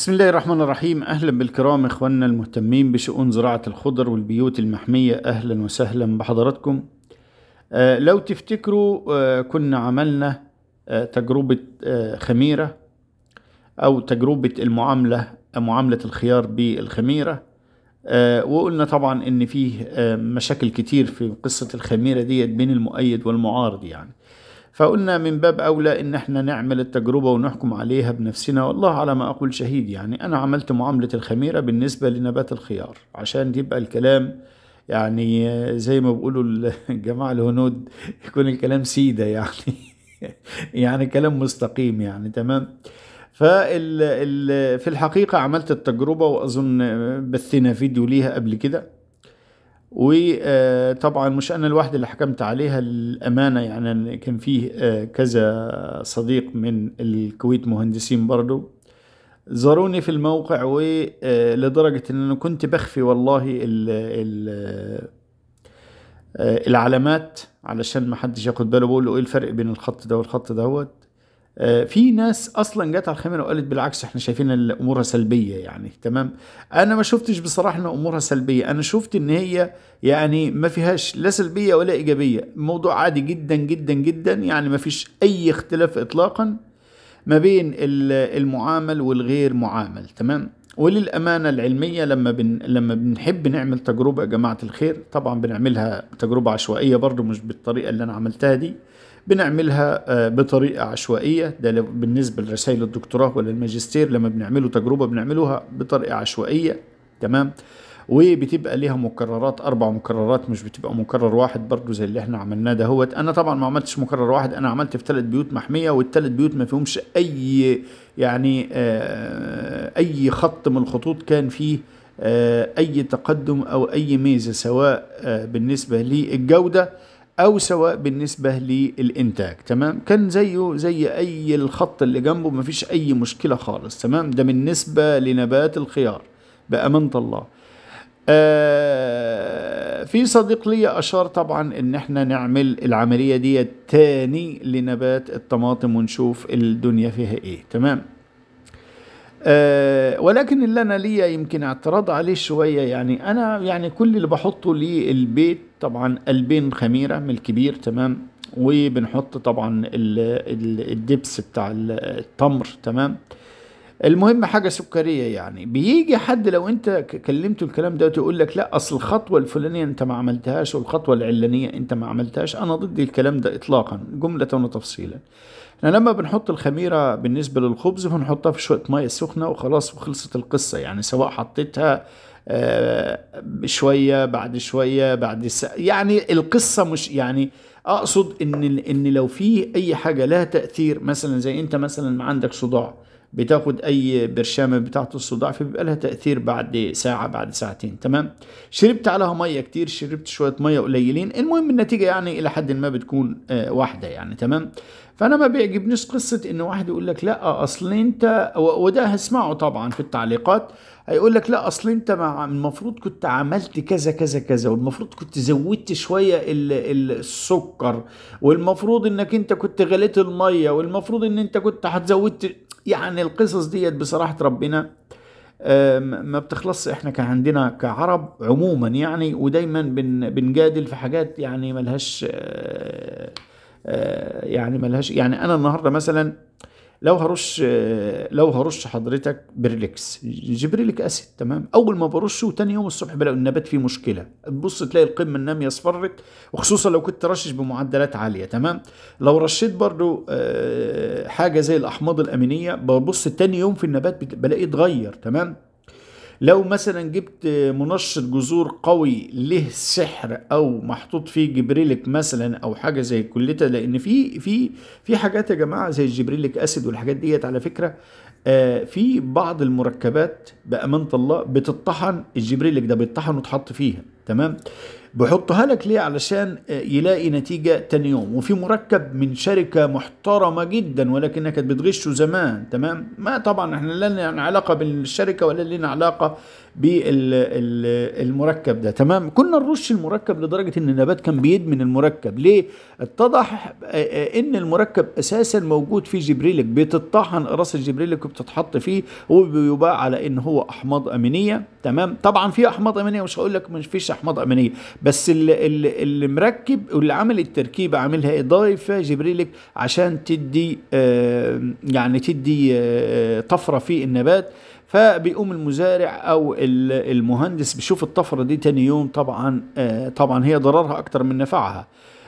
بسم الله الرحمن الرحيم أهلا بالكرام إخواننا المهتمين بشؤون زراعة الخضر والبيوت المحمية أهلا وسهلا بحضراتكم آه لو تفتكروا آه كنا عملنا آه تجربة آه، خميرة أو تجربة المعاملة معاملة الخيار بالخميرة آه، وقلنا طبعا إن فيه آه، مشاكل كتير في قصة الخميرة ديت بين المؤيد والمعارض يعني فقلنا من باب أولى إن إحنا نعمل التجربة ونحكم عليها بنفسنا والله على ما أقول شهيد يعني أنا عملت معاملة الخميرة بالنسبة لنبات الخيار عشان يبقى الكلام يعني زي ما بيقولوا الجماعة الهنود يكون الكلام سيدة يعني يعني كلام مستقيم يعني تمام في الحقيقة عملت التجربة وأظن بثنا فيديو ليها قبل كده وطبعا مش انا الواحد اللي حكمت عليها الامانه يعني كان فيه آه، كذا صديق من الكويت مهندسين برضو زاروني في الموقع ولدرجه آه، ان انا كنت بخفي والله الـ الـ آه، العلامات علشان ما حدش ياخد باله بقول له ايه الفرق بين الخط ده والخط دوت آه، في ناس اصلا جت على الخيمه وقالت بالعكس احنا شايفين ان امورها سلبيه يعني تمام انا ما شفتش بصراحه ان امورها سلبيه انا شفت ان هي يعني ما فيهاش لا سلبيه ولا ايجابيه موضوع عادي جدا جدا جدا يعني ما فيش اي اختلاف اطلاقا ما بين المعامل والغير معامل تمام وللأمانة العلمية لما بن لما بنحب نعمل تجربة يا جماعة الخير طبعا بنعملها تجربة عشوائية برضو مش بالطريقة اللي أنا عملتها دي بنعملها آه، بطريقة عشوائية ده بالنسبة لرسائل الدكتوراه ولا الماجستير لما بنعمله تجربة بنعملوها بطريقة عشوائية تمام وبتبقى ليها مكررات اربع مكررات مش بتبقى مكرر واحد برضو زي اللي احنا عملناه ده هو انا طبعا ما عملتش مكرر واحد انا عملت في ثلاث بيوت محميه والثلاث بيوت ما فيهمش اي يعني آه، اي خط من الخطوط كان فيه آه، اي تقدم او اي ميزه سواء بالنسبه للجوده او سواء بالنسبه للانتاج تمام كان زيه زي اي الخط اللي جنبه مفيش اي مشكله خالص تمام ده بالنسبه لنبات الخيار بامانه الله آه في صديق لي اشار طبعا ان احنا نعمل العمليه دي تاني لنبات الطماطم ونشوف الدنيا فيها ايه تمام آه، ولكن اللي انا ليا يمكن اعتراض عليه شويه يعني انا يعني كل اللي بحطه للبيت طبعا قلبين خميره من الكبير تمام وبنحط طبعا الدبس بتاع التمر تمام المهم حاجة سكرية يعني بيجي حد لو انت كلمته الكلام ده تقول لك لا اصل الخطوة الفلانية انت ما عملتهاش والخطوة العلانية انت ما عملتهاش انا ضد الكلام ده اطلاقا جملة وتفصيلا احنا لما بنحط الخميرة بالنسبة للخبز بنحطها في شوية مية سخنة وخلاص وخلصت القصة يعني سواء حطيتها آه، شوية بعد شوية بعد س... يعني القصة مش يعني اقصد ان ان لو في اي حاجة لها تأثير مثلا زي انت مثلا ما عندك صداع بتاخد اي برشامه بتاعت الصداع فبيبقى لها تاثير بعد ساعه بعد ساعتين تمام شربت عليها ميه كتير شربت شويه ميه قليلين المهم النتيجه يعني الى حد ما بتكون آه، واحده يعني تمام فانا ما بيعجبنيش قصه ان واحد يقول لك لا اصل انت وده هسمعه طبعا في التعليقات هيقول لك لا اصل انت مع المفروض كنت عملت كذا كذا كذا والمفروض كنت زودت شويه السكر والمفروض انك انت كنت غليت الميه والمفروض ان انت كنت هتزودت يعني القصص ديت بصراحة ربنا ما بتخلصش احنا كان عندنا كعرب عموما يعني ودايما بن بنجادل في حاجات يعني ملهاش آه، آه، يعني ملهاش يعني انا النهارده مثلا لو هرش لو هرش حضرتك بريلكس جبريلك اسيد تمام اول ما برشه وتاني يوم الصبح بلاقي النبات فيه مشكله تبص تلاقي القمه الناميه اصفرت وخصوصا لو كنت رشش بمعدلات عاليه تمام لو رشيت برضو آه، حاجه زي الاحماض الامينيه ببص تاني يوم في النبات بلاقيه اتغير تمام لو مثلا جبت منشط جذور قوي له سحر او محطوط فيه جبريلك مثلا او حاجه زي الكليتا لان في في في حاجات يا جماعه زي الجبريلك اسيد والحاجات ديت على فكره آه في بعض المركبات بامانه الله بتطحن الجبريلك ده بيطحن وتحط فيها تمام بحطها لك ليه علشان يلاقي نتيجة تاني يوم وفي مركب من شركة محترمة جدا ولكنها كانت بتغشه زمان تمام ما طبعا احنا لا لنا علاقة بالشركة ولا لنا علاقة بالمركب ده تمام كنا نرش المركب لدرجة ان النبات كان بيدمن المركب ليه اتضح آه، آه، ان المركب اساسا موجود في جبريلك بتطحن راس الجبريلك وبتتحط فيه وبيباع على ان هو احماض امينية تمام طبعا في احماض امينية مش هقول لك مش فيش احماض امينية بس اللي, مركب واللي عمل التركيبة عاملها ايه ضايفة جبريلك عشان تدي آه، يعني تدي طفرة في النبات فبيقوم المزارع او المهندس بيشوف الطفره دي تاني يوم طبعا آه، طبعا هي ضررها اكتر من نفعها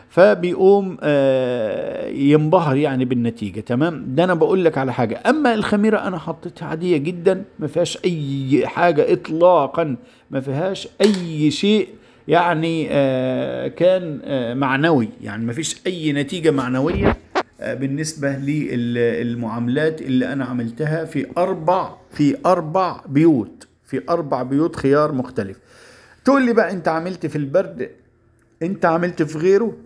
فبيقوم آه، ينبهر يعني بالنتيجه تمام ده انا بقول لك على حاجه اما الخميره انا حطيتها عاديه جدا ما فيهاش اي حاجه اطلاقا ما فيهاش اي شيء يعني آه، كان معنوي يعني ما فيش اي نتيجه معنويه آه، بالنسبة للمعاملات اللي أنا عملتها في أربع في أربع بيوت في أربع بيوت خيار مختلف تقول لي بقى أنت عملت في البرد أنت عملت في غيره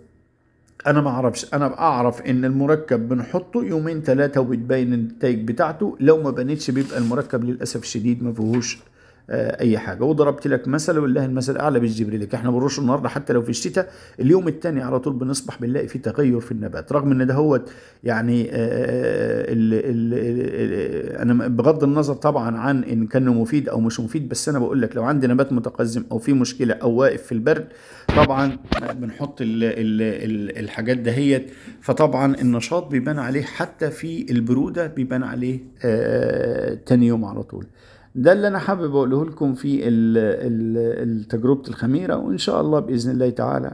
أنا ما أعرفش أنا أعرف إن المركب بنحطه يومين ثلاثة وبتبين النتائج بتاعته لو ما بنتش بيبقى المركب للأسف الشديد ما فيهوش آه، اي حاجه وضربت لك مثل والله المثل الاعلى بالجبريل احنا بنرش النهارده حتى لو في الشتاء اليوم الثاني على طول بنصبح بنلاقي في تغير في النبات رغم ان ده هو يعني الـ الـ الـ انا بغض النظر طبعا عن ان كان مفيد او مش مفيد بس انا بقول لك لو عندي نبات متقزم او في مشكله او واقف في البرد طبعا بنحط الـ الـ الـ الحاجات دهيت فطبعا النشاط بيبان عليه حتى في البروده بيبان عليه آه، تاني يوم على طول ده اللي انا حابب اقوله لكم في تجربه الخميره وان شاء الله باذن الله تعالى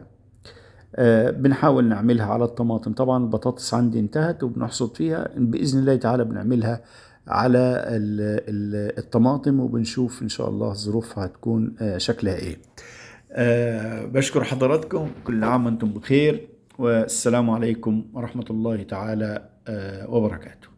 آه، بنحاول نعملها على الطماطم طبعا البطاطس عندي انتهت وبنحصد فيها باذن الله تعالى بنعملها على ال ال الطماطم وبنشوف ان شاء الله ظروفها هتكون آه، شكلها ايه آه، بشكر حضراتكم كل عام وانتم بخير والسلام عليكم ورحمه الله تعالى وبركاته